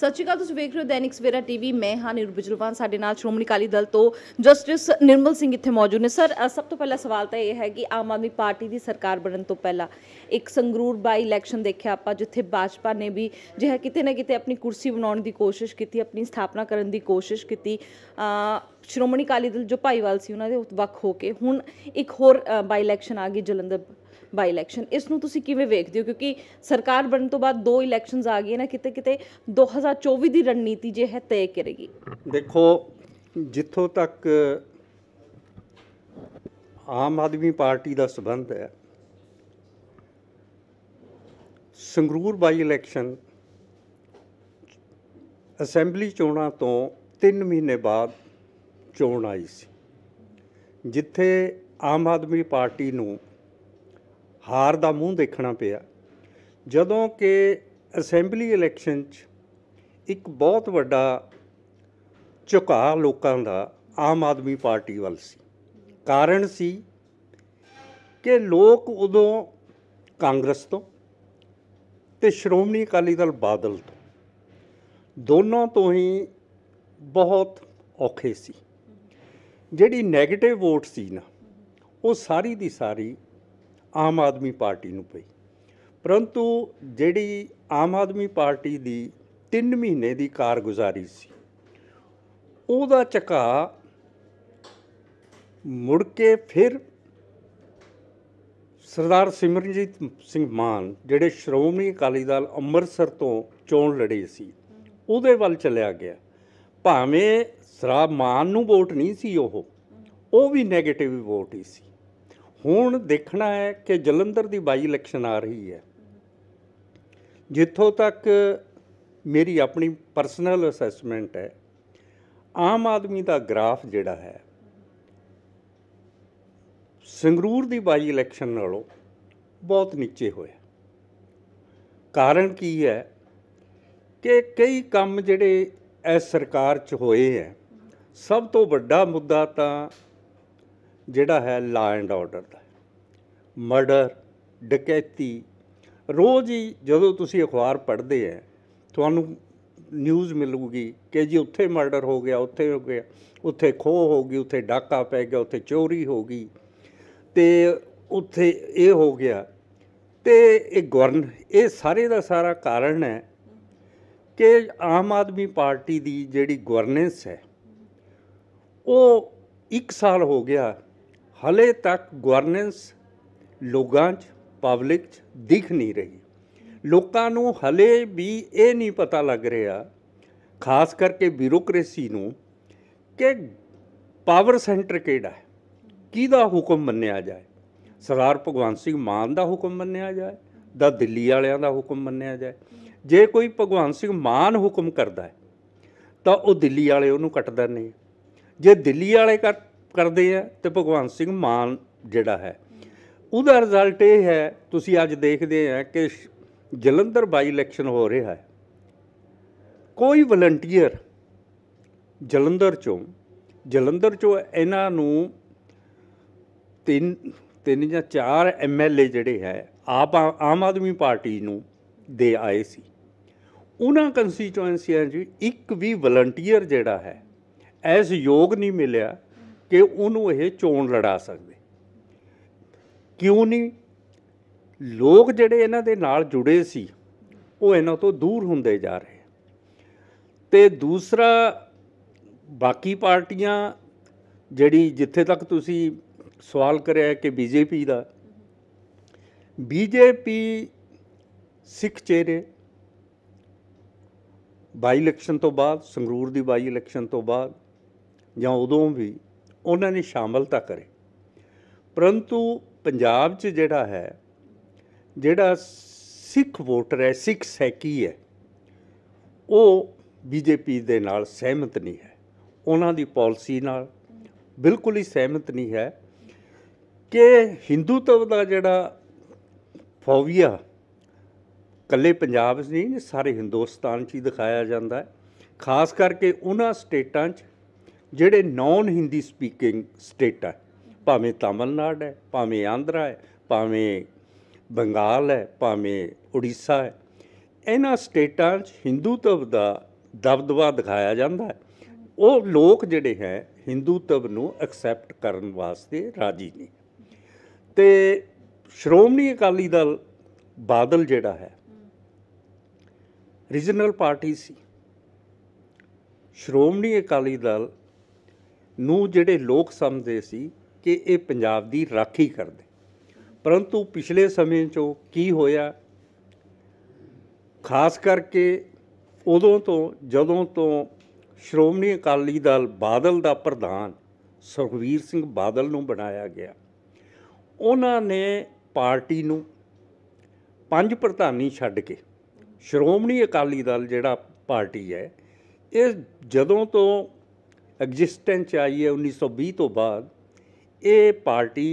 ਸਤਿ ਸ਼੍ਰੀ ਅਕਾਲ ਤੁਸੀਂ ਵੇਖ ਰਹੇ ਹੋ ਦੈਨਿਕ ਸਵੇਰਾ ਟੀਵੀ ਮੈਂ ਹਾਂ ਨਿਰਬਜਰਵਾਨ ਸਾਡੇ ਨਾਲ ਸ਼੍ਰੋਮਣੀ ਕਾਲੀ ਦਲ ਤੋਂ ਜਸਟਿਸ ਨਿਰਮਲ ਸਿੰਘ ਇੱਥੇ ਮੌਜੂਦ ਨੇ ਸਰ ਸਭ ਤੋਂ ਪਹਿਲਾ ਸਵਾਲ ਤਾਂ ਇਹ ਹੈ ਕਿ ਆਮ ਆਦਮੀ ਪਾਰਟੀ ਦੀ ਸਰਕਾਰ ਬਣਨ ਤੋਂ ਪਹਿਲਾਂ ਇੱਕ ਸੰਗਰੂਰ ਬਾਈ ਇਲੈਕਸ਼ਨ ਦੇਖਿਆ ਆਪਾਂ ਜਿੱਥੇ ਭਾਜਪਾ ਨੇ ਵੀ ਜਿਹੜਾ ਕਿਤੇ ਨਾ ਕਿਤੇ ਆਪਣੀ ਕੁਰਸੀ ਬਣਾਉਣ ਦੀ ਕੋਸ਼ਿਸ਼ ਕੀਤੀ ਆਪਣੀ ਸਥਾਪਨਾ ਕਰਨ ਦੀ ਕੋਸ਼ਿਸ਼ ਕੀਤੀ ਸ਼੍ਰੋਮਣੀ ਕਾਲੀ ਦਲ ਜੋ ਭਾਈਵਾਲ ਸੀ ਉਹਨਾਂ ਦੇ ਵੱਖ ਹੋ ਕੇ ਹੁਣ ਇੱਕ ਹੋਰ ਬਾਈ ਇਲੈਕਸ਼ਨ ਆ ਗਈ ਜਲੰਧਰ ਬਾਈ ਇਲੈਕਸ਼ਨ ਇਸ ਨੂੰ ਤੁਸੀਂ ਕਿਵੇਂ ਵੇਖਦੇ ਹੋ ਕਿਉਂਕਿ ਸਰਕਾਰ ਬਣਨ ਤੋਂ ਬਾਅਦ ਦੋ ਇਲੈਕਸ਼ਨਸ ਆ ਗਏ ਨਾ ਕਿਤੇ ਕਿਤੇ 2024 ਦੀ ਰਣਨੀਤੀ ਜੇ ਹੈ ਤੈਅ ਕਰੇਗੀ ਦੇਖੋ ਜਿੱਥੋਂ ਤੱਕ ਆਮ ਆਦਮੀ ਪਾਰਟੀ ਦਾ ਸਬੰਧ ਹੈ ਸੰਗਰੂਰ ਬਾਈ ਇਲੈਕਸ਼ਨ ਅਸੈਂਬਲੀ ਚੋਣਾਂ ਤੋਂ 3 ਮਹੀਨੇ ਬਾਅਦ ਚੋਣ ਆਈ ਸੀ ਜਿੱਥੇ ਆਮ ਆਦਮੀ ਪਾਰਟੀ ਨੂੰ ਹਾਰ ਦਾ ਮੂੰਹ ਦੇਖਣਾ ਪਿਆ ਜਦੋਂ ਕਿ ਅਸੈਂਬਲੀ ਇਲੈਕਸ਼ਨ 'ਚ ਇੱਕ ਬਹੁਤ ਵੱਡਾ ਝੁਕਾਅ ਲੋਕਾਂ ਦਾ ਆਮ ਆਦਮੀ ਪਾਰਟੀ ਵੱਲ ਸੀ ਕਾਰਨ ਸੀ ਕਿ ਲੋਕ ਉਦੋਂ ਕਾਂਗਰਸ ਤੋਂ ਤੇ ਸ਼੍ਰੋਮਣੀ ਅਕਾਲੀ ਦਲ ਬਾਦਲ ਤੋਂ ਦੋਨੋਂ ਤੋਂ ਹੀ ਬਹੁਤ ਔਖੇ ਸੀ ਜਿਹੜੀ 네ਗੇਟਿਵ ਵੋਟ ਸੀ ਨਾ ਉਹ ਸਾਰੀ ਦੀ ਸਾਰੀ ਆਮ ਆਦਮੀ ਪਾਰਟੀ ਨੂੰ ਪਈ ਪਰੰਤੂ ਜਿਹੜੀ ਆਮ ਆਦਮੀ ਪਾਰਟੀ ਦੀ 3 ਮਹੀਨੇ ਦੀ ਕਾਰਗੁਜ਼ਾਰੀ ਸੀ ਉਹਦਾ ਚਕਾ ਮੁੜ ਕੇ ਫਿਰ ਸਰਦਾਰ ਸਿਮਰਨਜੀਤ ਸਿੰਘ ਮਾਨ ਜਿਹੜੇ ਸ਼੍ਰੋਮਣੀ ਅਕਾਲੀ ਦਲ ਅੰਮ੍ਰਿਤਸਰ ਤੋਂ ਚੋਣ ਲੜੇ ਸੀ ਉਹਦੇ ਵੱਲ ਚੱਲਿਆ ਗਿਆ ਭਾਵੇਂ ਸਰਾ ਮਾਨ ਨੂੰ ਵੋਟ ਨਹੀਂ ਸੀ ਉਹ ਉਹ ਵੀ 네ਗੇਟਿਵ ਵੋਟ ਹੀ ਸੀ ਹੁਣ ਦੇਖਣਾ ਹੈ ਕਿ ਜਲੰਧਰ ਦੀ ਬਾਈ ਇਲੈਕਸ਼ਨ ਆ ਰਹੀ ਹੈ ਜਿੱਥੋਂ ਤੱਕ ਮੇਰੀ ਆਪਣੀ ਪਰਸਨਲ ਅਸੈਸਮੈਂਟ ਹੈ ਆਮ ਆਦਮੀ ਦਾ ਗ੍ਰਾਫ ਜਿਹੜਾ ਹੈ ਸੰਗਰੂਰ ਦੀ ਬਾਈ ਇਲੈਕਸ਼ਨ ਨਾਲੋਂ ਬਹੁਤ ਨੀਚੇ ਹੋਇਆ ਕਾਰਨ ਕੀ ਹੈ ਕਿ ਕਈ ਕੰਮ ਜਿਹੜੇ ਇਸ ਸਰਕਾਰ 'ਚ ਹੋਏ ਐ ਸਭ ਤੋਂ ਵੱਡਾ ਮੁੱਦਾ ਤਾਂ ਜਿਹੜਾ ਹੈ law and order the murder ਡਕੈਤੀ ਰੋਜ਼ ਹੀ ਜਦੋਂ ਤੁਸੀਂ ਅਖਬਾਰ ਪੜ੍ਹਦੇ ਆ ਤੁਹਾਨੂੰ ਨਿਊਜ਼ ਮਿਲੂਗੀ ਕਿ ਜੀ ਉੱਥੇ ਮਰਡਰ ਹੋ ਗਿਆ ਉੱਥੇ ਹੋ ਗਿਆ ਉੱਥੇ ਖੋਹ ਹੋ ਗਈ ਉੱਥੇ ਡਾਕਾ ਪੈ ਗਿਆ ਉੱਥੇ ਚੋਰੀ ਹੋ ਗਈ ਤੇ ਉੱਥੇ ਇਹ ਹੋ ਗਿਆ ਤੇ ਇਹ ਗਵਰਨ ਇਹ ਸਾਰੇ ਦਾ ਸਾਰਾ ਕਾਰਨ ਹੈ ਕਿ ਆਮ ਆਦਮੀ ਪਾਰਟੀ ਦੀ ਜਿਹੜੀ ਗਵਰਨੈਂਸ ਹੈ ਉਹ 1 ਸਾਲ ਹੋ ਗਿਆ ਹਲੇ ਤੱਕ ਗਵਰਨੈਂਸ ਲੋਕਾਂ 'ਚ ਪਬਲਿਕ 'ਚ ਦਿਖ ਨਹੀਂ ਰਹੀ ਲੋਕਾਂ ਨੂੰ ਹਲੇ ਵੀ ਇਹ ਨਹੀਂ ਪਤਾ ਲੱਗ ਰਿਹਾ ਖਾਸ ਕਰਕੇ ਬਿਊਰੋਕ੍ਰੇਸੀ ਨੂੰ ਕਿ ਪਾਵਰ ਸੈਂਟਰ ਕਿਹੜਾ ਹੈ ਕਿਹਦਾ ਹੁਕਮ ਮੰਨਿਆ ਜਾਏ ਸਰਦਾਰ ਭਗਵੰਤ ਸਿੰਘ ਮਾਨ ਦਾ ਹੁਕਮ ਮੰਨਿਆ ਜਾਏ ਦਾ ਦਿੱਲੀ ਵਾਲਿਆਂ ਦਾ ਹੁਕਮ ਮੰਨਿਆ ਜਾਏ ਜੇ ਕੋਈ ਭਗਵੰਤ ਸਿੰਘ ਮਾਨ ਹੁਕਮ ਕਰਦਾ ਹੈ ਤਾਂ ਉਹ ਦਿੱਲੀ ਵਾਲੇ ਉਹਨੂੰ ਕੱਟਦੇ ਨੇ ਜੇ ਦਿੱਲੀ ਵਾਲੇ ਕਰਦੇ ਆ ਤੇ ਭਗਵਾਨ ਸਿੰਘ ਮਾਨ ਜਿਹੜਾ ਹੈ ਉਹਦਾ ਰਿਜ਼ਲਟ ਇਹ ਹੈ ਤੁਸੀਂ ਅੱਜ ਦੇਖਦੇ ਆ ਕਿ ਜਲੰਧਰ ਬਾਈ ਇਲੈਕਸ਼ਨ ਹੋ ਰਿਹਾ ਹੈ ਕੋਈ ਵਲੰਟੀਅਰ ਜਲੰਧਰ ਚੋਂ ਜਲੰਧਰ ਚੋਂ ਇਹਨਾਂ ਨੂੰ ਤਿੰਨ ਤਿੰਨ ਜਾਂ ਚਾਰ ਐਮਐਲਏ ਜਿਹੜੇ ਹੈ ਆਪ ਆਮ ਆਦਮੀ ਪਾਰਟੀ ਨੂੰ ਦੇ ਆਏ ਸੀ ਉਹਨਾਂ ਕੰਸਟੀਚੁਐਂਸੀਆਂ 'ਚ ਇੱਕ ਵੀ ਵਲੰਟੀਅਰ ਜਿਹੜਾ ਹੈ ਐਸ ਯੋਗ ਨਹੀਂ ਮਿਲਿਆ ਕਿ ਉਹਨੂੰ ਇਹ ਚੋਣ ਲੜਾ ਸਕਦੇ ਕਿਉਂ ਨਹੀਂ ਲੋਕ ਜਿਹੜੇ ਇਹਨਾਂ ਦੇ ਨਾਲ ਜੁੜੇ ਸੀ ਉਹ ਇਹਨਾਂ ਤੋਂ ਦੂਰ ਹੁੰਦੇ ਜਾ ਰਹੇ ਤੇ ਦੂਸਰਾ ਬਾਕੀ ਪਾਰਟੀਆਂ ਜਿਹੜੀ ਜਿੱਥੇ ਤੱਕ ਤੁਸੀਂ ਸਵਾਲ ਕਰਿਆ ਕਿ ਬੀਜੇਪੀ ਦਾ ਬੀਜੇਪੀ ਸਿੱਖ ਚਿਹਰੇ ਬਾਈ ਇਲੈਕਸ਼ਨ ਤੋਂ ਬਾਅਦ ਸੰਗਰੂਰ ਦੀ ਬਾਈ ਇਲੈਕਸ਼ਨ ਤੋਂ ਬਾਅਦ ਜਾਂ ਉਦੋਂ ਵੀ ਉਹਨਾਂ ਨੇ ਸ਼ਾਮਲ ਤਾਂ ਕਰੇ ਪਰੰਤੂ ਪੰਜਾਬ 'ਚ ਜਿਹੜਾ ਹੈ ਜਿਹੜਾ ਸਿੱਖ ਵੋਟਰ ਹੈ ਸਿੱਖ ਸੈਕੀ ਹੈ ਉਹ ਬੀਜੇਪੀ ਦੇ ਨਾਲ ਸਹਿਮਤ ਨਹੀਂ ਹੈ ਉਹਨਾਂ ਦੀ ਪਾਲਿਸੀ ਨਾਲ ਬਿਲਕੁਲ ਹੀ ਸਹਿਮਤ ਨਹੀਂ ਹੈ ਕਿ ਹਿੰਦੂਤਵ ਦਾ ਜਿਹੜਾ ਫੋਬੀਆ ਕੱਲੇ ਪੰਜਾਬ 'ਚ ਨਹੀਂ ਸਾਰੇ ਹਿੰਦੁਸਤਾਨ 'ਚ ਹੀ ਦਿਖਾਇਆ ਜਾਂਦਾ ਹੈ ਖਾਸ ਕਰਕੇ ਉਹਨਾਂ ਸਟੇਟਾਂ 'ਚ ਜਿਹੜੇ ਨੌਨ ਹਿੰਦੀ ਸਪੀਕਿੰਗ ਸਟੇਟ ਹੈ ਭਾਵੇਂ ਤਾਮਿਲਨਾਡ ਹੈ ਭਾਵੇਂ ਆਂਧਰਾ ਹੈ ਭਾਵੇਂ ਬੰਗਾਲ ਹੈ ਭਾਵੇਂ ਉੜੀਸਾ ਹੈ ਇਹਨਾਂ ਸਟੇਟਾਂ 'ਚ ਹਿੰਦੂਤਵ ਦਾ ਦਬਦਬਾ ਦਿਖਾਇਆ ਜਾਂਦਾ ਹੈ ਉਹ ਲੋਕ ਜਿਹੜੇ ਹੈ ਹਿੰਦੂਤਵ ਨੂੰ ਐਕਸੈਪਟ ਕਰਨ ਵਾਸਤੇ ਰਾਜੀ ਨਹੀਂ ਤੇ ਸ਼੍ਰੋਮਣੀ ਅਕਾਲੀ ਦਲ ਬਾਦਲ ਜਿਹੜਾ ਹੈ ਰੀਜਨਲ ਪਾਰਟੀ ਸੀ ਸ਼੍ਰੋਮਣੀ ਅਕਾਲੀ ਦਲ ਨੂੰ ਜਿਹੜੇ ਲੋਕ ਸਮਝਦੇ ਸੀ ਕਿ ਇਹ ਪੰਜਾਬ ਦੀ ਰਾਖੀ ਕਰਦੇ ਪਰੰਤੂ ਪਿਛਲੇ ਸਮੇਂ 'ਚੋਂ ਕੀ ਹੋਇਆ ਖਾਸ ਕਰਕੇ ਉਦੋਂ ਤੋਂ ਜਦੋਂ ਤੋਂ ਸ਼੍ਰੋਮਣੀ ਅਕਾਲੀ ਦਲ ਬਾਦਲ ਦਾ ਪ੍ਰਧਾਨ ਸੁਖਵੀਰ ਸਿੰਘ ਬਾਦਲ ਨੂੰ ਬਣਾਇਆ ਗਿਆ ਉਹਨਾਂ ਨੇ ਪਾਰਟੀ ਨੂੰ ਪੰਜ ਪ੍ਰਧਾਨੀ ਛੱਡ ਕੇ ਸ਼੍ਰੋਮਣੀ ਅਕਾਲੀ ਦਲ ਜਿਹੜਾ ਪਾਰਟੀ ਹੈ ਇਹ ਜਦੋਂ ਤੋਂ ਐਗਜ਼ਿਸਟੈਂਸ ਚ ਆਈ ਹੈ 1920 ਤੋਂ ਬਾਅਦ ਇਹ ਪਾਰਟੀ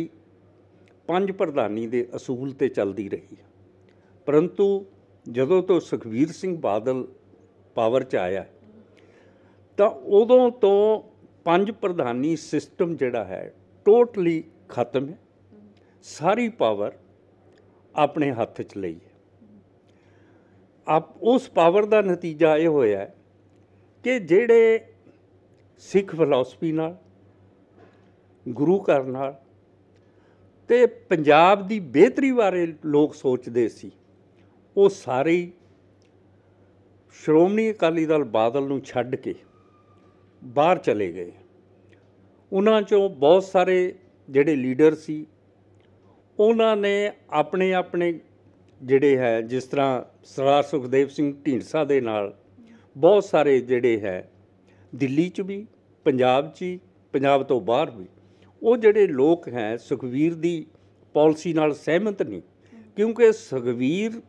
ਪੰਜ ਪ੍ਰਧਾਨੀ ਦੇ ਅਸੂਲ ਤੇ ਚੱਲਦੀ ਰਹੀ ਪਰੰਤੂ ਜਦੋਂ ਤੋਂ ਸੁਖਵੀਰ ਸਿੰਘ ਬਾਦਲ ਪਾਵਰ 'ਚ ਆਇਆ ਤਾਂ ਉਦੋਂ ਤੋਂ ਪੰਜ ਪ੍ਰਧਾਨੀ ਸਿਸਟਮ ਜਿਹੜਾ ਹੈ ਟੋਟਲੀ ਖਤਮ ਹੈ ਸਾਰੀ ਪਾਵਰ ਆਪਣੇ ਹੱਥ 'ਚ ਲਈ ਹੈ ਆਪ ਉਸ ਪਾਵਰ ਦਾ ਨਤੀਜਾ ਇਹ ਹੋਇਆ ਕਿ ਜਿਹੜੇ ਸਿੱਖ ਫਿਲਾਸਫੀ ਨਾਲ ਗੁਰੂ ਘਰ ਨਾਲ ਤੇ ਪੰਜਾਬ ਦੀ ਬਿਹਤਰੀ ਬਾਰੇ ਲੋਕ ਸੋਚਦੇ ਸੀ ਉਹ ਸਾਰੇ ਸ਼੍ਰੋਮਣੀ ਅਕਾਲੀ ਦਲ ਬਾਦਲ ਨੂੰ ਛੱਡ ਕੇ ਬਾਹਰ ਚਲੇ ਗਏ ਉਹਨਾਂ ਚੋਂ ਬਹੁਤ ਸਾਰੇ ਜਿਹੜੇ ਲੀਡਰ ਸੀ ਉਹਨਾਂ ਨੇ ਆਪਣੇ ਆਪਣੇ ਜਿਹੜੇ ਹੈ ਜਿਸ ਤਰ੍ਹਾਂ ਸਰਦਾਰ ਸੁਖਦੇਵ ਸਿੰਘ ਢੀਂਡਸਾ ਦੇ ਨਾਲ ਬਹੁਤ ਸਾਰੇ ਜਿਹੜੇ ਹੈ ਦਿੱਲੀ 'ਚ ਵੀ ਪੰਜਾਬ 'ਚ ਹੀ ਪੰਜਾਬ ਤੋਂ ਬਾਹਰ ਵੀ ਉਹ ਜਿਹੜੇ ਲੋਕ ਹੈ ਸੁਖਵੀਰ ਦੀ ਪਾਲਿਸੀ ਨਾਲ ਸਹਿਮਤ ਨਹੀਂ ਕਿਉਂਕਿ ਸੁਖਵੀਰ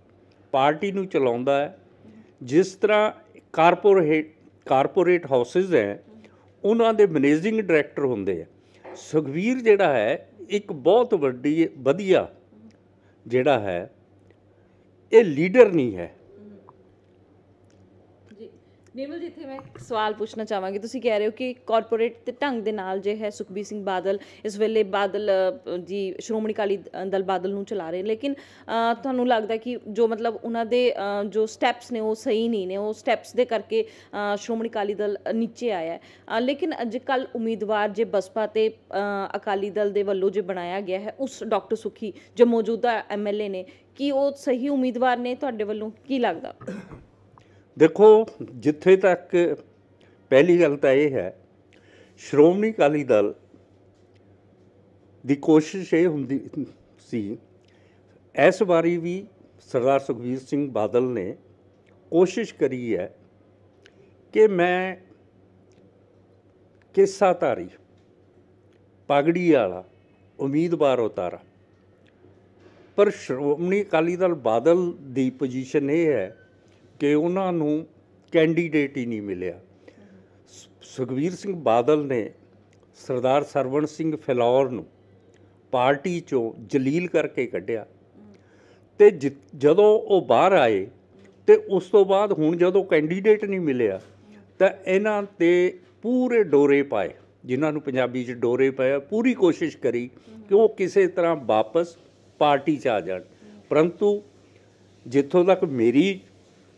ਪਾਰਟੀ ਨੂੰ ਚਲਾਉਂਦਾ ਹੈ ਜਿਸ ਤਰ੍ਹਾਂ ਕਾਰਪੋਰੇਟ ਕਾਰਪੋਰੇਟ ਹਾਊਸਸ ਹੈ ਉਹਨਾਂ ਦੇ ਮੈਨੇਜਿੰਗ ਡਾਇਰੈਕਟਰ ਹੁੰਦੇ ਆ ਸੁਖਵੀਰ ਜਿਹੜਾ ਹੈ ਇੱਕ ਬਹੁਤ ਵੱਡੀ ਵਧੀਆ ਜਿਹੜਾ ਹੈ ਇਹ ਲੀਡਰ ਨਹੀਂ ਹੈ ਨੇਵਲ ਜਿੱਥੇ ਮੈਂ ਸਵਾਲ ਪੁੱਛਣਾ ਚਾਹਾਂਗੀ ਤੁਸੀਂ ਕਹਿ ਰਹੇ ਹੋ ਕਿ ਕਾਰਪੋਰੇਟ ਤੇ ਢੰਗ ਦੇ ਨਾਲ ਜੇ ਹੈ ਸੁਖਬੀਰ ਸਿੰਘ ਬਾਦਲ ਇਸ ਵੇਲੇ ਬਾਦਲ ਜੀ ਸ਼੍ਰੋਮਣੀ ਕਾਲੀ ਦਲ ਬਾਦਲ ਨੂੰ ਚਲਾ ਰਹੇ ਲੇਕਿਨ ਤੁਹਾਨੂੰ ਲੱਗਦਾ ਕਿ ਜੋ ਮਤਲਬ ਉਹਨਾਂ ਦੇ ਜੋ ਸਟੈਪਸ ਨੇ ਉਹ ਸਹੀ ਨਹੀਂ ਨੇ ਉਹ ਸਟੈਪਸ ਦੇ ਕਰਕੇ ਸ਼੍ਰੋਮਣੀ ਕਾਲੀ ਦਲ ਨੀਚੇ ਆਇਆ ਹੈ ਲੇਕਿਨ ਅੱਜ ਕੱਲ ਉਮੀਦਵਾਰ ਜੇ ਬਸਪਾ ਤੇ ਅਕਾਲੀ ਦਲ ਦੇ ਵੱਲੋਂ ਜੇ ਬਣਾਇਆ ਗਿਆ ਹੈ ਉਸ ਡਾਕਟਰ ਸੁਖੀ ਜੋ ਮੌਜੂਦਾ ਐਮਐਲਏ ਨੇ ਕੀ ਉਹ ਸਹੀ ਉਮੀਦਵਾਰ ਨੇ ਤੁਹਾਡੇ ਵੱਲੋਂ ਕੀ ਲੱਗਦਾ ਦੇਖੋ ਜਿੱਥੇ ਤੱਕ ਪਹਿਲੀ ਗੱਲ ਤਾਂ ਇਹ ਹੈ ਸ਼੍ਰੋਮਣੀ ਅਕਾਲੀ ਦਲ ਦੀ ਕੋਸ਼ਿਸ਼ ਇਹ ਹੁੰਦੀ ਸੀ ਇਸ ਵਾਰੀ ਵੀ ਸਰਦਾਰ ਸੁਖਬੀਰ ਸਿੰਘ ਬਾਦਲ ਨੇ ਕੋਸ਼ਿਸ਼ ਕਰੀ ਹੈ ਕਿ ਮੈਂ ਕਿੱਸਾ ਤਾਰੀ ਪਗੜੀ ਵਾਲਾ ਉਮੀਦਵਾਰ ਉਤਾਰਾ ਪਰ ਸ਼੍ਰੋਮਣੀ ਅਕਾਲੀ ਦਲ ਬਾਦਲ ਦੀ ਪੋਜੀਸ਼ਨ ਇਹ ਹੈ ਕਿ ਉਹਨਾਂ ਨੂੰ ਕੈਂਡੀਡੇਟ ਹੀ ਨਹੀਂ ਮਿਲਿਆ ਸੁਖਵੀਰ ਸਿੰਘ ਬਾਦਲ ਨੇ ਸਰਦਾਰ ਸਰਵਣ ਸਿੰਘ ਫਿਲੌਰ ਨੂੰ ਪਾਰਟੀ ਚੋਂ ਜਲੀਲ ਕਰਕੇ ਕੱਢਿਆ ਤੇ ਜਦੋਂ ਉਹ ਬਾਹਰ ਆਏ ਤੇ ਉਸ ਤੋਂ ਬਾਅਦ ਹੁਣ ਜਦੋਂ ਕੈਂਡੀਡੇਟ ਨਹੀਂ ਮਿਲਿਆ ਤਾਂ ਇਹਨਾਂ ਤੇ ਪੂਰੇ ਡੋਰੇ ਪਾਏ ਜਿਨ੍ਹਾਂ ਨੂੰ ਪੰਜਾਬੀ 'ਚ ਡੋਰੇ ਪਾਇਆ ਪੂਰੀ ਕੋਸ਼ਿਸ਼ ਕਰੀ ਕਿ ਉਹ ਕਿਸੇ ਤਰ੍ਹਾਂ ਵਾਪਸ ਪਾਰਟੀ 'ਚ ਆ ਜਾਣ ਪਰੰਤੂ ਜਿੱਥੋਂ ਤੱਕ ਮੇਰੀ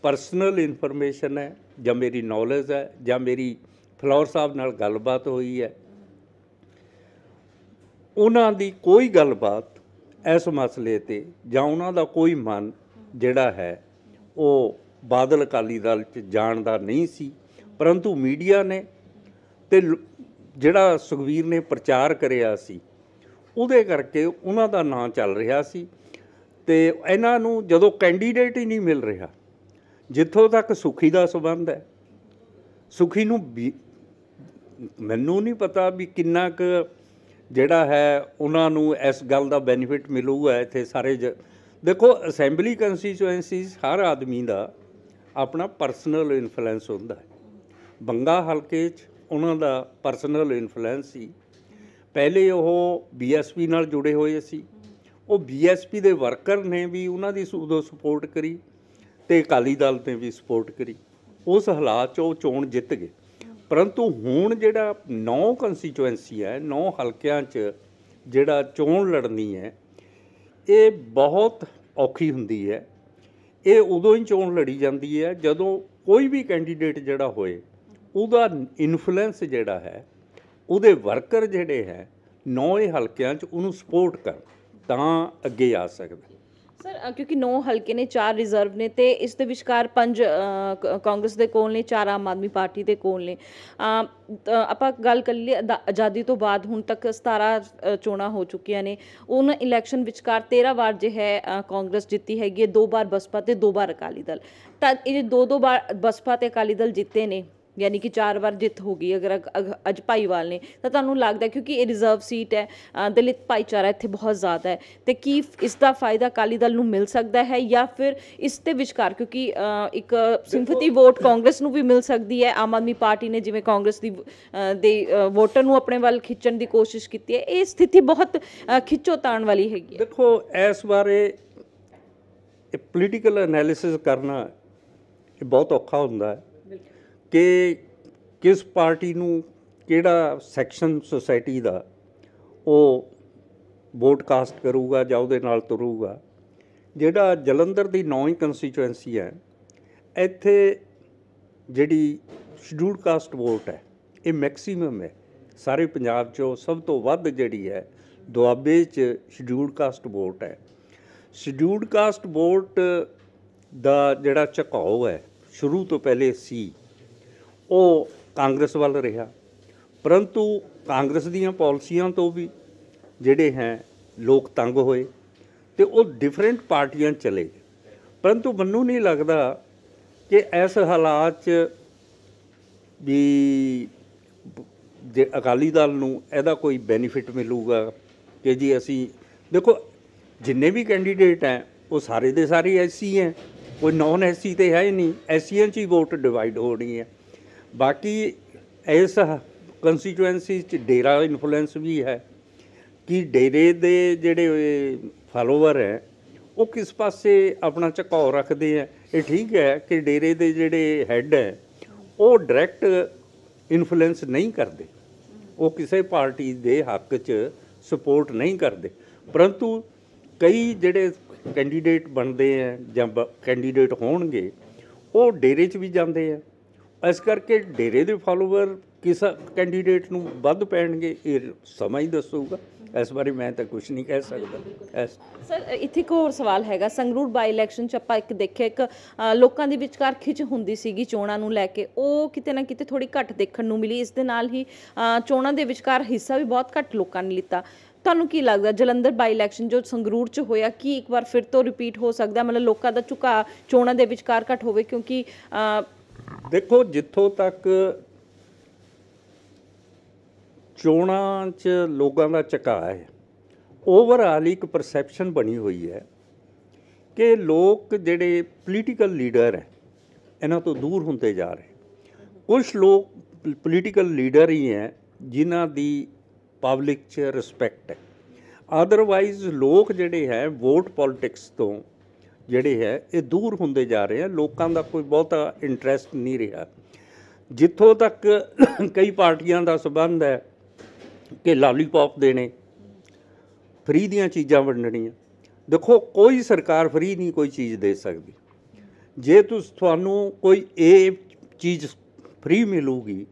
ਪਰਸਨਲ ਇਨਫੋਰਮੇਸ਼ਨ ਹੈ ਜਾਂ ਮੇਰੀ ਨੌਲੇਜ ਹੈ ਜਾਂ ਮੇਰੀ ਫਲੋਰ ਸਾਹਿਬ ਨਾਲ ਗੱਲਬਾਤ ਹੋਈ ਹੈ ਉਹਨਾਂ ਦੀ ਕੋਈ ਗੱਲਬਾਤ ਇਸ ਮਸਲੇ ਤੇ ਜਾਂ ਉਹਨਾਂ ਦਾ ਕੋਈ ਮਨ ਜਿਹੜਾ ਹੈ ਉਹ ਬਾਦਲ ਅਕਾਲੀ ਦਲ ਚ ਜਾਣ ਦਾ ਨਹੀਂ ਸੀ ਪਰੰਤੂ ਮੀਡੀਆ ਨੇ ਤੇ ਜਿਹੜਾ ਸੁਖਵੀਰ ਨੇ ਪ੍ਰਚਾਰ ਕਰਿਆ ਸੀ ਉਹਦੇ ਕਰਕੇ ਉਹਨਾਂ ਦਾ ਨਾਂ ਚੱਲ ਰਿਹਾ ਸੀ ਤੇ ਇਹਨਾਂ ਨੂੰ ਜਦੋਂ ਕੈਂਡੀਡੇਟ ਹੀ ਨਹੀਂ ਮਿਲ ਰਿਹਾ ਜਿੱਥੋਂ ਤੱਕ ਸੁਖੀ ਦਾ ਸਬੰਧ ਹੈ ਸੁਖੀ ਨੂੰ ਮੈਨੂੰ ਨਹੀਂ ਪਤਾ ਵੀ ਕਿੰਨਾ ਕੁ ਜਿਹੜਾ ਹੈ ਉਹਨਾਂ ਨੂੰ ਇਸ ਗੱਲ ਦਾ ਬੈਨੀਫਿਟ ਮਿਲੂਗਾ ਇੱਥੇ ਸਾਰੇ ਦੇਖੋ ਅਸੈਂਬਲੀ ਕੰਸਟੀਚੁਐਂਸੀਜ਼ ਹਰ ਆਦਮੀ ਦਾ ਆਪਣਾ ਪਰਸਨਲ ਇਨਫਲੂਐਂਸ ਹੁੰਦਾ ਹੈ ਬੰਗਾ ਹਲਕੇ 'ਚ ਉਹਨਾਂ ਦਾ ਪਰਸਨਲ ਇਨਫਲੂਐਂਸ ਸੀ ਪਹਿਲੇ ਉਹ ਬੀਐਸਪੀ ਨਾਲ ਜੁੜੇ ਹੋਏ ਸੀ ਉਹ ਬੀਐਸਪੀ ਦੇ ਵਰਕਰ ਨੇ ਵੀ ਉਹਨਾਂ ਦੀ ਉਦੋਂ ਸਪੋਰਟ ਕਰੀ ਤੇ ਅਕਾਲੀ ਦਲ ਨੇ ਵੀ ਸਪੋਰਟ ਕਰੀ ਉਸ ਹਾਲਾਤ 'ਚ ਉਹ ਚੋਣ ਜਿੱਤ ਗਏ ਪਰੰਤੂ ਹੁਣ ਜਿਹੜਾ ਨੌ ਕੰਸਟੀਚੁਐਂਸੀ ਹੈ ਨੌ ਹਲਕਿਆਂ 'ਚ ਜਿਹੜਾ ਚੋਣ ਲੜਨੀ ਹੈ ਇਹ ਬਹੁਤ ਔਖੀ ਹੁੰਦੀ ਹੈ ਇਹ ਉਦੋਂ ਹੀ ਚੋਣ ਲੜੀ ਜਾਂਦੀ ਹੈ ਜਦੋਂ ਕੋਈ ਵੀ ਕੈਂਡੀਡੇਟ ਜਿਹੜਾ ਹੋਏ ਉਹਦਾ ਇਨਫਲੂਐਂਸ ਜਿਹੜਾ ਹੈ ਉਹਦੇ ਵਰਕਰ ਜਿਹੜੇ ਹੈ ਨੌ ਹਲਕਿਆਂ 'ਚ ਉਹਨੂੰ ਸਪੋਰਟ ਕਰਨ ਤਾਂ ਅੱਗੇ ਆ ਸਕਦਾ ਸਰ ਕਿਉਂਕਿ ਨੌ ਹਲਕੇ ਨੇ ਚਾਰ ਰਿਜ਼ਰਵ ਨੇ ਤੇ ਇਸ ਦੇ ਵਿਚਕਾਰ ਪੰਜ ਕਾਂਗਰਸ ਦੇ ਕੋਲ ਨੇ ਚਾਰ ਆਮ ਆਦਮੀ ਪਾਰਟੀ ਦੇ ਕੋਲ ਨੇ ਆਪਾਂ ਗੱਲ ਕਰ ਲਈ ਆਜ਼ਾਦੀ ਤੋਂ ਬਾਅਦ ਹੁਣ ਤੱਕ 17 ਚੋਣਾਂ ਹੋ ਚੁੱਕੀਆਂ ਨੇ ਉਹਨਾਂ ਇਲੈਕਸ਼ਨ ਵਿਚਕਾਰ 13 ਵਾਰ ਜੇ ਹੈ ਕਾਂਗਰਸ ਜਿੱਤੀ ਹੈਗੀ ਦੋ ਵਾਰ ਬਸਪਾ ਤੇ ਦੋ ਵਾਰ ਅਕਾਲੀ ਦਲ ਤਾਂ ਇਹ ਦੋ ਦੋ ਵਾਰ ਬਸਪਾ ਤੇ ਅਕਾਲੀ ਦਲ ਜਿੱਤੇ ਨੇ ਯਾਨੀ ਕਿ ਚਾਰ ਵਾਰ ਜਿੱਤ ਹੋ ਗਈ ਅਗਰ ਅੱਜ ਭਾਈਵਾਲ ਨੇ ਤਾਂ ਤੁਹਾਨੂੰ ਲੱਗਦਾ ਕਿਉਂਕਿ ਇਹ ਰਿਜ਼ਰਵ ਸੀਟ ਹੈ ਦਲਿਤ ਭਾਈਚਾਰਾ ਇੱਥੇ ਬਹੁਤ ਜ਼ਿਆਦਾ ਹੈ ਤੇ ਕੀ ਇਸ ਦਾ ਫਾਇਦਾ ਕਾਲੀ ਦਲ ਨੂੰ ਮਿਲ ਸਕਦਾ ਹੈ ਜਾਂ ਫਿਰ ਇਸ ਤੇ ਵਿਚਾਰ ਕਿਉਂਕਿ ਇੱਕ ਸਿੰਪਥੀ ਵੋਟ ਕਾਂਗਰਸ ਨੂੰ ਵੀ ਮਿਲ ਸਕਦੀ ਹੈ ਆਮ ਆਦਮੀ ਪਾਰਟੀ ਨੇ ਜਿਵੇਂ ਕਾਂਗਰਸ ਦੀ ਦੇ ਵੋਟਰ ਨੂੰ ਆਪਣੇ ਵੱਲ ਖਿੱਚਣ ਦੀ ਕੋਸ਼ਿਸ਼ ਕੀਤੀ ਹੈ ਇਹ ਸਥਿਤੀ ਬਹੁਤ ਖਿੱਚੋ ਤਾਣ ਵਾਲੀ ਹੈਗੀ ਦੇਖੋ ਇਸ ਬਾਰੇ ਪੋਲੀਟੀਕਲ ਐਨਾਲਿਸਿਸ ਕਰਨਾ ਇਹ ਬਹੁਤ ਔਖਾ ਹੁੰਦਾ ਹੈ ਕਿ ਕਿਸ ਪਾਰਟੀ ਨੂੰ ਕਿਹੜਾ ਸੈਕਸ਼ਨ ਸੋਸਾਇਟੀ ਦਾ ਉਹ ਵੋਟ ਕਾਸਟ ਕਰੂਗਾ ਜਾਂ ਉਹਦੇ ਨਾਲ ਤੁਰੂਗਾ ਜਿਹੜਾ ਜਲੰਧਰ ਦੀ ਨੌਵੀਂ ਕੰਸਟੀਚੁਐਂਸੀ ਹੈ ਇੱਥੇ ਜਿਹੜੀ ਸ਼ਡਿਊਲ ਕਾਸਟ ਵੋਟ ਹੈ ਇਹ ਮੈਕਸਿਮਮ ਹੈ ਸਾਰੇ ਪੰਜਾਬ 'ਚੋਂ ਸਭ ਤੋਂ ਵੱਧ ਜਿਹੜੀ ਹੈ ਦੁਆਬੇ 'ਚ ਸ਼ਡਿਊਲ ਕਾਸਟ ਵੋਟ ਹੈ ਸ਼ਡਿਊਲ ਕਾਸਟ ਵੋਟ ਦਾ ਜਿਹੜਾ ਝਕਾਓ ਹੈ ਸ਼ੁਰੂ ਤੋਂ ਪਹਿਲੇ ਸੀ ਉਹ ਕਾਂਗਰਸ ਵੱਲ ਰਿਹਾ ਪਰੰਤੂ ਕਾਂਗਰਸ ਦੀਆਂ ਪਾਲਿਸੀਆਂ ਤੋਂ ਵੀ ਜਿਹੜੇ ਹੈ ਲੋਕ ਤੰਗ ਹੋਏ ਤੇ ਉਹ ਡਿਫਰੈਂਟ ਪਾਰਟੀਆਂ ਚਲੇ ਗਏ ਪਰੰਤੂ ਮੈਨੂੰ ਨਹੀਂ ਲੱਗਦਾ ਕਿ ਇਸ ਹਾਲਾਤ 'ਚ ਵੀ ਜੇ ਅਕਾਲੀ ਦਲ ਨੂੰ ਇਹਦਾ ਕੋਈ ਬੈਨੀਫਿਟ ਮਿਲੂਗਾ ਕਿ ਜੀ ਅਸੀਂ ਦੇਖੋ ਜਿੰਨੇ ਵੀ ਕੈਂਡੀਡੇਟ ਹੈ ਉਹ ਸਾਰੇ ਦੇ ਸਾਰੇ ਐਸਸੀ ਹੈ ਕੋਈ ਨੌਨ ਐਸਸੀ ਤੇ ਹੈ ਹੀ ਨਹੀਂ ਐਸਸੀਆਂ 'ਚ ਹੀ ਵੋਟ ਡਿਵਾਈਡ ਹੋਣੀ ਹੈ ਬਾਕੀ ਇਸ ਕੰਸਟੀਟੂਐਂਸੀ ਚ ਡੇਰਾ ਇਨਫਲੂਐਂਸ ਵੀ ਹੈ ਕਿ ਡੇਰੇ ਦੇ ਜਿਹੜੇ ਫਾਲੋਅਰ ਹੈ ਉਹ ਕਿਸ ਪਾਸੇ ਆਪਣਾ ਝਕਾਉ ਰੱਖਦੇ ਆ ਇਹ ਠੀਕ ਹੈ ਕਿ ਡੇਰੇ ਦੇ ਜਿਹੜੇ ਹੈੱਡ ਹੈ ਉਹ ਡਾਇਰੈਕਟ ਇਨਫਲੂਐਂਸ ਨਹੀਂ ਕਰਦੇ ਉਹ ਕਿਸੇ ਪਾਰਟੀ ਦੇ ਹੱਕ 'ਚ ਸਪੋਰਟ ਨਹੀਂ ਕਰਦੇ ਪਰੰਤੂ ਕਈ ਜਿਹੜੇ ਕੈਂਡੀਡੇਟ ਬਣਦੇ ਆ ਜਾਂ ਕੈਂਡੀਡੇਟ ਹੋਣਗੇ ਉਹ ਡੇਰੇ 'ਚ ਵੀ ਜਾਂਦੇ ਆ ਇਸ ਕਰਕੇ ਡੇਰੇ ਦੇ ਫਾਲੋਅਰ ਕਿਸ ਕੈਂਡੀਡੇਟ ਨੂੰ ਵੱਧ ਪੈਣਗੇ ਇਹ ਸਮਾਂ ਹੀ ਦੱਸੂਗਾ ਇਸ ਬਾਰੇ ਮੈਂ ਤਾਂ ਕੁਝ ਨਹੀਂ ਕਹਿ ਸਕਦਾ ਸਰ ਇੱਥੇ ਇੱਕ ਹੋਰ ਸਵਾਲ ਹੈਗਾ ਸੰਗਰੂਰ ਬਾਈ ਇਲੈਕਸ਼ਨ ਚ ਆਪਾਂ ਇੱਕ ਦੇਖਿਆ ਇੱਕ ਲੋਕਾਂ ਦੇ ਵਿਚਕਾਰ ਖਿੱਚ ਹੁੰਦੀ ਸੀਗੀ ਚੋਣਾਂ ਨੂੰ ਲੈ ਕੇ ਉਹ ਕਿਤੇ ਨਾ ਕਿਤੇ ਥੋੜੀ ਘੱਟ ਦੇਖਣ ਨੂੰ ਮਿਲੀ ਇਸ ਦੇ ਨਾਲ ਹੀ ਚੋਣਾਂ ਦੇ ਵਿਚਕਾਰ ਹਿੱਸਾ ਵੀ ਬਹੁਤ ਘੱਟ ਲੋਕਾਂ ਨੇ ਲਿੱਤਾ ਤੁਹਾਨੂੰ ਕੀ ਲੱਗਦਾ ਜਲੰਧਰ ਬਾਈ ਇਲੈਕਸ਼ਨ ਜੋ ਸੰਗਰੂਰ ਚ ਹੋਇਆ ਕੀ ਇੱਕ ਵਾਰ ਫਿਰ ਤੋਂ ਰਿਪੀਟ ਹੋ ਸਕਦਾ ਮਤਲਬ ਲੋਕਾਂ ਦਾ ਝੁਕਾ ਚੋਣਾਂ ਦੇ ਵਿਚਕਾਰ ਘੱਟ ਹੋਵੇ ਕਿਉਂਕਿ ਦੇਖੋ ਜਿੱਥੋਂ ਤੱਕ ਚੋਣਾਂ 'ਚ ਲੋਕਾਂ ਦਾ ਝਕਾ ਹੈ ਓਵਰਆਲ ਇੱਕ ਪਰਸੈਪਸ਼ਨ ਬਣੀ ਹੋਈ ਹੈ ਕਿ ਲੋਕ ਜਿਹੜੇ ਪੋਲੀਟੀਕਲ ਲੀਡਰ ਹੈ ਇਹਨਾਂ ਤੋਂ ਦੂਰ ਹੁੰਦੇ ਜਾ ਰਹੇ ਕੁਝ ਲੋਕ ਪੋਲੀਟੀਕਲ ਲੀਡਰ ਹੀ ਹੈ ਜਿਨ੍ਹਾਂ ਦੀ ਪਬਲਿਕ 'ਚ ਰਿਸਪੈਕਟ ਹੈ ਆਦਰਵਾਈਜ਼ ਲੋਕ ਜਿਹੜੇ ਹੈ ਵੋਟ ਪੋਲਿਟਿਕਸ ਤੋਂ ਜਿਹੜੇ ਹੈ ਇਹ ਦੂਰ ਹੁੰਦੇ ਜਾ ਰਹੇ ਆ ਲੋਕਾਂ ਦਾ ਕੋਈ ਬਹੁਤਾ ਇੰਟਰਸਟ ਨਹੀਂ ਰਿਹਾ ਜਿੱਥੋਂ ਤੱਕ ਕਈ ਪਾਰਟੀਆਂ ਦਾ ਸਬੰਧ ਹੈ ਕਿ ਲਾਲੀਪੌਪ ਦੇਣੇ ਫ੍ਰੀ ਦੀਆਂ ਚੀਜ਼ਾਂ ਵੰਡਣੀਆਂ ਦੇਖੋ ਕੋਈ ਸਰਕਾਰ ਫ੍ਰੀ ਨਹੀਂ ਕੋਈ ਚੀਜ਼ ਦੇ ਸਕਦੀ ਜੇ ਤੁਸ ਤੁਹਾਨੂੰ ਕੋਈ ਇਹ ਚੀਜ਼ ਫ੍ਰੀ ਮਿਲੂਗੀ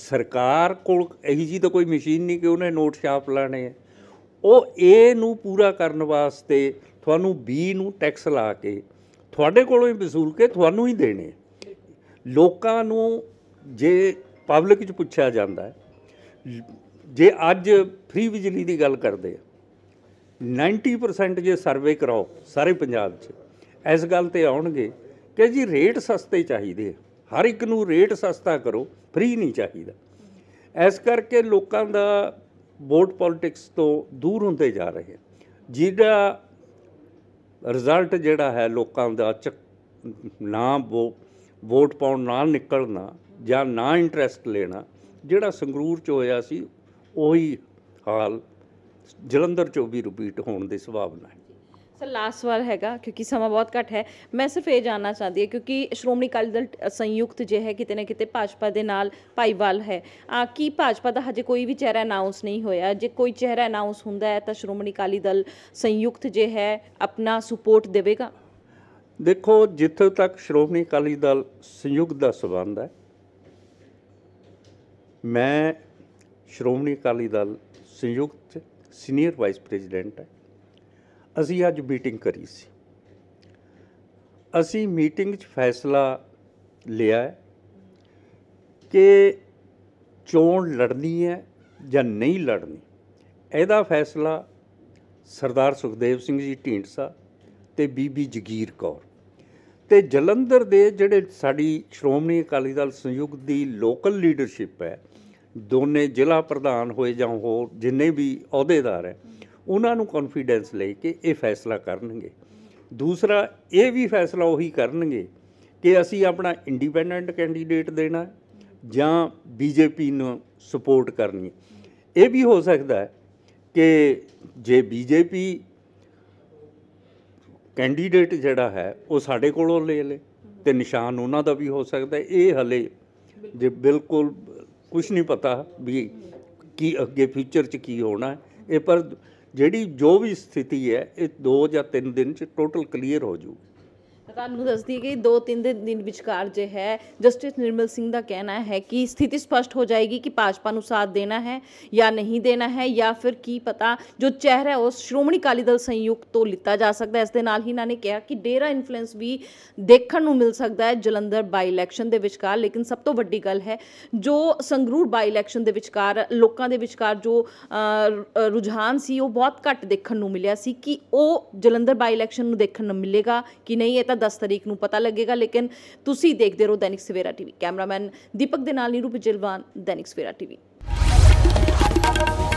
ਸਰਕਾਰ ਕੋਲ ਇਹੀ ਜੀ ਤਾਂ ਕੋਈ ਮਸ਼ੀਨ ਨਹੀਂ ਕਿ ਉਹਨੇ ਨੋਟ ਛਾਪ ਲਾਣੇ ਉਹ ਇਹ ਨੂੰ ਪੂਰਾ ਕਰਨ ਵਾਸਤੇ ਤੁਹਾਨੂੰ ਬੀ ਨੂੰ ਟੈਕਸ ਲਾ ਕੇ ਤੁਹਾਡੇ ਕੋਲੋਂ ਹੀ ਵਸੂਲ ਕੇ ਤੁਹਾਨੂੰ ਹੀ ਦੇਣੇ ਲੋਕਾਂ ਨੂੰ ਜੇ ਪਬਲਿਕ 'ਚ ਪੁੱਛਿਆ ਜਾਂਦਾ ਹੈ ਜੇ ਅੱਜ ਫ੍ਰੀ ਬਿਜਲੀ ਦੀ ਗੱਲ ਕਰਦੇ ਆ 90% ਜੇ ਸਰਵੇ ਕਰਾਓ ਸਾਰੇ ਪੰਜਾਬ 'ਚ ਇਸ ਗੱਲ ਤੇ ਆਉਣਗੇ ਕਿ ਜੀ ਰੇਟ ਸਸਤੇ ਚਾਹੀਦੇ ਹਰ ਇੱਕ ਨੂੰ ਰੇਟ ਸਸਤਾ ਕਰੋ ਫ੍ਰੀ ਨਹੀਂ ਚਾਹੀਦਾ ਇਸ ਕਰਕੇ ਲੋਕਾਂ ਦਾ ਵੋਟ ਪੋਲਿਟਿਕਸ ਤੋਂ ਦੂਰ ਹੁੰਦੇ ਜਾ ਰਹੇ ਜਿਹੜਾ ਰਿਜ਼ਲਟ ਜਿਹੜਾ ਹੈ ਲੋਕਾਂ ਦਾ ਨਾ ਵੋਟ ਪਾਉਣ ਨਾਲ ਨਿਕਲਣਾ ਜਾਂ ਨਾ ਇੰਟਰਸਟ ਲੈਣਾ ਜਿਹੜਾ ਸੰਗਰੂਰ ਚ ਹੋਇਆ ਸੀ ਉਹੀ ਹਾਲ ਜਲੰਧਰ ਚ ਵੀ ਰਿਪੀਟ ਹੋਣ ਦੀ ਸੰਭਾਵਨਾ ਹੈ ਸਰ ਲਾਸਟ ਵਾਰ ਹੈਗਾ ਕਿਉਂਕਿ ਸਮਾਂ ਬਹੁਤ ਘੱਟ ਹੈ ਮੈਂ ਸਿਰਫ ਇਹ ਜਾਨਣਾ ਚਾਹਦੀ ਹਾਂ ਕਿਉਂਕਿ ਸ਼੍ਰੋਮਣੀ ਅਕਾਲੀ ਦਲ ਸੰਯੁਕਤ ਜੇ ਹੈ ਕਿਤੇ ਨਾ ਕਿਤੇ ਭਾਜਪਾ ਦੇ ਨਾਲ ਭਾਈਵਾਲ ਹੈ ਆ ਕੀ ਭਾਜਪਾ ਦਾ ਹਜੇ ਕੋਈ ਵੀ ਚਿਹਰਾ ਅਨਾਉਂਸ ਨਹੀਂ ਹੋਇਆ ਜੇ ਕੋਈ ਚਿਹਰਾ ਅਨਾਉਂਸ ਹੁੰਦਾ ਹੈ ਤਾਂ ਸ਼੍ਰੋਮਣੀ ਅਕਾਲੀ ਦਲ ਸੰਯੁਕਤ ਜੇ ਹੈ ਆਪਣਾ ਸਪੋਰਟ ਦੇਵੇਗਾ ਦੇਖੋ ਜਿੱਥੇ ਤੱਕ ਸ਼੍ਰੋਮਣੀ ਅਕਾਲੀ ਦਲ ਸੰਯੁਕਤ ਦਾ ਸਬੰਧ ਹੈ ਮੈਂ ਸ਼੍ਰੋਮਣੀ ਅਕਾਲੀ ਦਲ ਸੰਯੁਕਤ ਸੀਨੀਅਰ ਵਾਈਸ ਪ੍ਰੈਜ਼ੀਡੈਂਟ ਹਾਂ ਅਸੀਂ ਅੱਜ ਮੀਟਿੰਗ ਕਰੀ ਸੀ ਅਸੀਂ ਮੀਟਿੰਗ 'ਚ ਫੈਸਲਾ ਲਿਆ ਕਿ ਚੋਣ ਲੜਨੀ ਹੈ ਜਾਂ ਨਹੀਂ ਲੜਨੀ ਇਹਦਾ ਫੈਸਲਾ ਸਰਦਾਰ ਸੁਖਦੇਵ ਸਿੰਘ ਜੀ ਢੀਂਡਸਾ ਤੇ ਬੀਬੀ ਜਗੀਰ ਕੌਰ ਤੇ ਜਲੰਧਰ ਦੇ ਜਿਹੜੇ ਸਾਡੀ ਸ਼੍ਰੋਮਣੀ ਅਕਾਲੀ ਦਲ ਸੰਯੁਕਤ ਦੀ ਲੋਕਲ ਲੀਡਰਸ਼ਿਪ ਹੈ ਦੋਨੇ ਜ਼ਿਲ੍ਹਾ ਪ੍ਰਧਾਨ ਹੋਏ ਜਾਂ ਹੋਰ ਜਿੰਨੇ ਵੀ ਅਹੁਦੇਦਾਰ ਹੈ ਉਹਨਾਂ ਨੂੰ ਕੌਨਫੀਡੈਂਸ ਲੈ ਕੇ ਇਹ ਫੈਸਲਾ ਕਰਨਗੇ ਦੂਸਰਾ ਇਹ ਵੀ ਫੈਸਲਾ ਉਹੀ ਕਰਨਗੇ ਕਿ ਅਸੀਂ ਆਪਣਾ ਇੰਡੀਪੈਂਡੈਂਟ ਕੈਂਡੀਡੇਟ ਦੇਣਾ ਜਾਂ ਬੀਜੇਪੀ ਨੂੰ ਸਪੋਰਟ ਕਰਨੀ ਇਹ ਵੀ ਹੋ ਸਕਦਾ ਹੈ ਕਿ ਜੇ ਬੀਜੇਪੀ ਕੈਂਡੀਡੇਟ ਜਿਹੜਾ ਹੈ ਉਹ ਸਾਡੇ ਕੋਲੋਂ ਲੈ ਲੇ ਤੇ ਨਿਸ਼ਾਨ ਉਹਨਾਂ ਦਾ ਵੀ ਹੋ ਸਕਦਾ ਇਹ ਹਲੇ ਜੇ ਬਿਲਕੁਲ ਕੁਝ ਨਹੀਂ ਪਤਾ ਵੀ ਕੀ ਅੱਗੇ ਫਿਊਚਰ 'ਚ ਕੀ ਹੋਣਾ ਇਹ ਪਰ ਜਿਹੜੀ ਜੋ ਵੀ ਸਥਿਤੀ ਹੈ ਇਹ 2 ਜਾਂ 3 ਦਿਨ 'ਚ ਟੋਟਲ ਕਲੀਅਰ ਹੋ ਜੂ ਤੁਹਾਨੂੰ ਦੱਸਦੀ ਕਿ 2-3 ਦਿਨ ਵਿਚਕਾਰ ਜੇ ਹੈ ਜਸਟਿਸ ਨਿਰਮਲ ਸਿੰਘ ਦਾ ਕਹਿਣਾ ਹੈ ਕਿ ਸਥਿਤੀ ਸਪਸ਼ਟ ਹੋ ਜਾਏਗੀ ਕਿ ਭਾਜਪਾ ਨੂੰ ਸਾਥ ਦੇਣਾ ਹੈ ਜਾਂ ਨਹੀਂ ਦੇਣਾ ਹੈ ਜਾਂ ਫਿਰ ਕੀ ਪਤਾ ਜੋ ਚਿਹਰਾ ਉਸ ਸ਼੍ਰੋਮਣੀ ਅਕਾਲੀ ਦਲ ਸੰਯੁਕਤ ਤੋਂ ਲਿੱਤਾ ਜਾ ਸਕਦਾ ਇਸ ਦੇ ਨਾਲ ਹੀ ਇਹਨਾਂ ਨੇ ਕਿਹਾ ਕਿ ਡੇਰਾ ਇਨਫਲੂਐਂਸ ਵੀ ਦੇਖਣ ਨੂੰ ਮਿਲ ਸਕਦਾ ਹੈ ਜਲੰਧਰ ਬਾਈ ਇਲੈਕਸ਼ਨ ਦੇ ਵਿਚਕਾਰ ਲੇਕਿਨ ਸਭ ਤੋਂ ਵੱਡੀ ਗੱਲ ਹੈ ਜੋ ਸੰਗਰੂਰ ਬਾਈ ਇਲੈਕਸ਼ਨ ਦੇ ਵਿਚਕਾਰ ਲੋਕਾਂ ਦੇ ਵਿਚਕਾਰ ਜੋ ਰੁਝਾਨ ਸੀ ਉਹ ਬਹੁਤ ਘੱਟ ਦੇਖਣ ਨੂੰ ਮਿਲਿਆ ਸੀ ਕਿ ਉਹ ਜਲੰਧਰ ਬਾਈ ਇਲੈਕਸ਼ਨ ਨੂੰ ਦੇਖਣ ਨੂੰ ਮਿਲੇਗਾ ਕਿ ਨਹੀਂ ਇਹ ਤਾਂ 10 ਤਰੀਕ ਨੂੰ ਪਤਾ ਲੱਗੇਗਾ ਲੇਕਿਨ ਤੁਸੀਂ ਦੇਖਦੇ ਰਹੋ ਦੈਨਿਕ ਸਵੇਰਾ ਟੀਵੀ ਕੈਮਰਾਮੈਨ ਦੀਪਕ ਦੇ ਨਾਲ ਨੀਰੂ ਜਿਲਵਾਨ ਦੈਨਿਕ ਸਵੇਰਾ ਟੀਵੀ